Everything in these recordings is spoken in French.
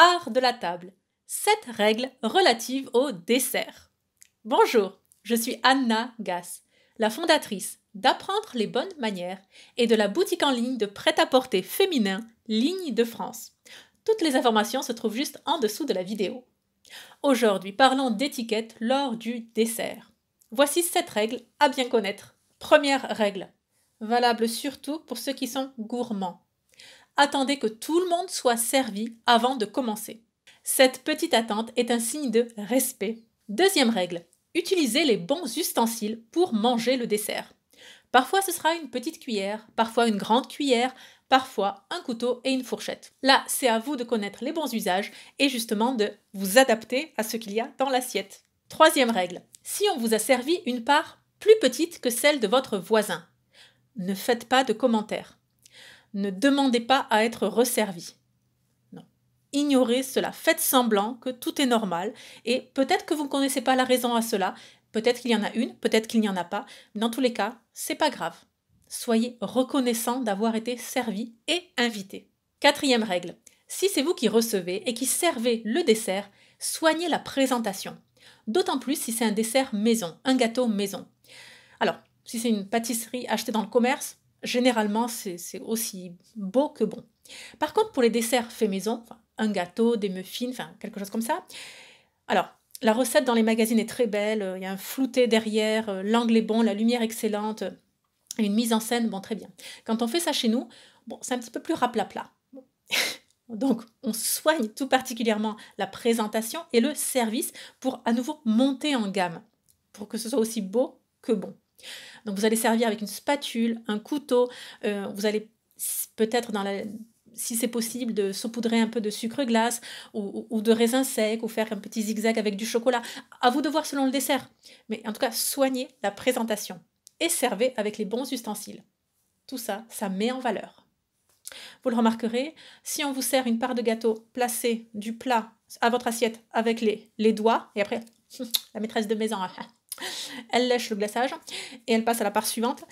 Art de la table. 7 règles relatives au dessert. Bonjour, je suis Anna Gass, la fondatrice d'Apprendre les bonnes manières et de la boutique en ligne de prêt-à-porter féminin Ligne de France. Toutes les informations se trouvent juste en dessous de la vidéo. Aujourd'hui, parlons d'étiquette lors du dessert. Voici 7 règles à bien connaître. Première règle, valable surtout pour ceux qui sont gourmands attendez que tout le monde soit servi avant de commencer. Cette petite attente est un signe de respect. Deuxième règle, utilisez les bons ustensiles pour manger le dessert. Parfois ce sera une petite cuillère, parfois une grande cuillère, parfois un couteau et une fourchette. Là, c'est à vous de connaître les bons usages et justement de vous adapter à ce qu'il y a dans l'assiette. Troisième règle, si on vous a servi une part plus petite que celle de votre voisin, ne faites pas de commentaires. Ne demandez pas à être resservi. Non. Ignorez cela. Faites semblant que tout est normal. Et peut-être que vous ne connaissez pas la raison à cela. Peut-être qu'il y en a une, peut-être qu'il n'y en a pas. Dans tous les cas, c'est pas grave. Soyez reconnaissant d'avoir été servi et invité. Quatrième règle. Si c'est vous qui recevez et qui servez le dessert, soignez la présentation. D'autant plus si c'est un dessert maison, un gâteau maison. Alors, si c'est une pâtisserie achetée dans le commerce, généralement, c'est aussi beau que bon. Par contre, pour les desserts faits maison, un gâteau, des muffins, enfin quelque chose comme ça. Alors, la recette dans les magazines est très belle, euh, il y a un flouté derrière, euh, l'angle est bon, la lumière excellente, euh, une mise en scène, bon très bien. Quand on fait ça chez nous, bon, c'est un petit peu plus raplapla. Donc, on soigne tout particulièrement la présentation et le service pour à nouveau monter en gamme, pour que ce soit aussi beau que bon. Donc vous allez servir avec une spatule, un couteau, euh, vous allez peut-être dans la si c'est possible, de saupoudrer un peu de sucre glace ou, de raisin sec ou faire un petit zigzag avec du chocolat. À vous de voir selon le dessert. Mais en tout cas, soignez la présentation et servez avec les bons ustensiles. Tout ça, ça met en valeur. Vous le remarquerez, si on vous sert une part de gâteau placée du plat à votre assiette avec les, les doigts, et après, la maîtresse de maison, hein, hein, elle lèche le glaçage et elle passe à la part suivante.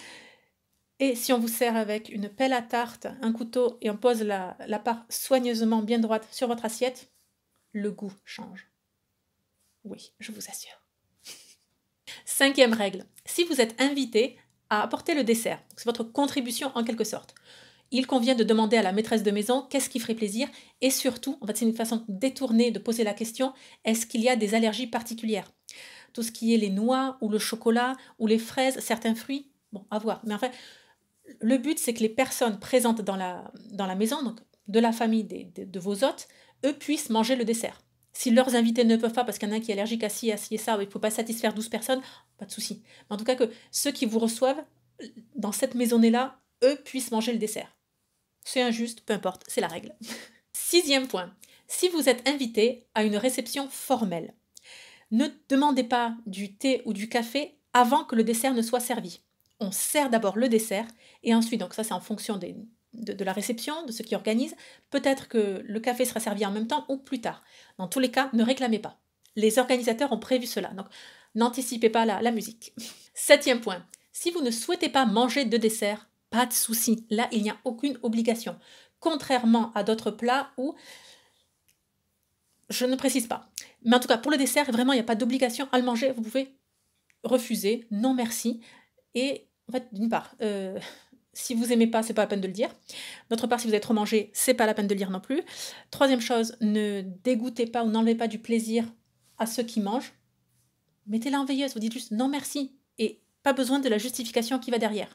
Et si on vous sert avec une pelle à tarte, un couteau et on pose la, part soigneusement bien droite sur votre assiette, le goût change. Oui, je vous assure. Cinquième règle, si vous êtes invité à apporter le dessert, c'est votre contribution en quelque sorte, il convient de demander à la maîtresse de maison qu'est-ce qui ferait plaisir et surtout, en c'est une façon détournée de poser la question, est-ce qu'il y a des allergies particulières tout ce qui est les noix ou le chocolat ou les fraises, certains fruits. Bon, à voir. Mais fait, le but, c'est que les personnes présentes dans la, dans la maison, donc de la famille de, vos hôtes, eux puissent manger le dessert. Si leurs invités ne peuvent pas, parce qu'il y en a un qui est allergique à ci, à ci et ça, il ne faut pas satisfaire 12 personnes, pas de souci. Mais en tout cas, que ceux qui vous reçoivent dans cette maisonnée-là, eux puissent manger le dessert. C'est injuste, peu importe, c'est la règle. Sixième point, si vous êtes invité à une réception formelle, ne demandez pas du thé ou du café avant que le dessert ne soit servi. On sert d'abord le dessert et ensuite, donc ça c'est en fonction de, la réception, de ce qui organisent, peut-être que le café sera servi en même temps ou plus tard. Dans tous les cas, ne réclamez pas. Les organisateurs ont prévu cela, donc n'anticipez pas la musique. Septième point, si vous ne souhaitez pas manger de dessert, pas de souci. Là, il n'y a aucune obligation. Contrairement à d'autres plats où je ne précise pas. Mais en tout cas, pour le dessert, vraiment, il n'y a pas d'obligation à le manger. Vous pouvez refuser, non merci. Et en fait, d'une part, euh, si vous aimez pas, c'est pas la peine de le dire. D'autre part, si vous êtes trop mangé, c'est pas la peine de le dire non plus. Troisième chose, ne dégoûtez pas ou n'enlevez pas du plaisir à ceux qui mangent. Mettez-la en veilleuse, vous dites juste non merci et pas besoin de la justification qui va derrière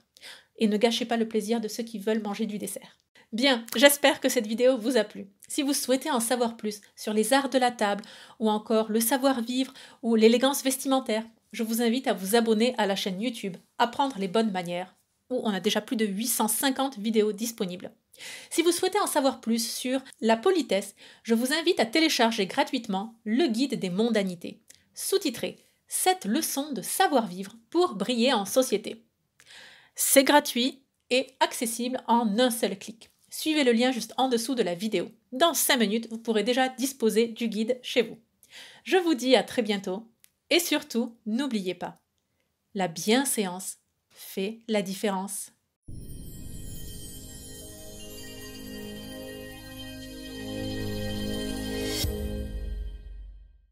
et ne gâchez pas le plaisir de ceux qui veulent manger du dessert. Bien, j'espère que cette vidéo vous a plu. Si vous souhaitez en savoir plus sur les arts de la table ou encore le savoir-vivre ou l'élégance vestimentaire, je vous invite à vous abonner à la chaîne YouTube Apprendre les bonnes manières, où on a déjà plus de 850 vidéos disponibles. Si vous souhaitez en savoir plus sur la politesse, je vous invite à télécharger gratuitement le guide des mondanités, sous-titré 7 leçons de savoir-vivre pour briller en société. C'est gratuit et accessible en un seul clic. Suivez le lien juste en dessous de la vidéo. Dans 5 minutes, vous pourrez déjà disposer du guide chez vous. Je vous dis à très bientôt et surtout, n'oubliez pas, la bienséance fait la différence.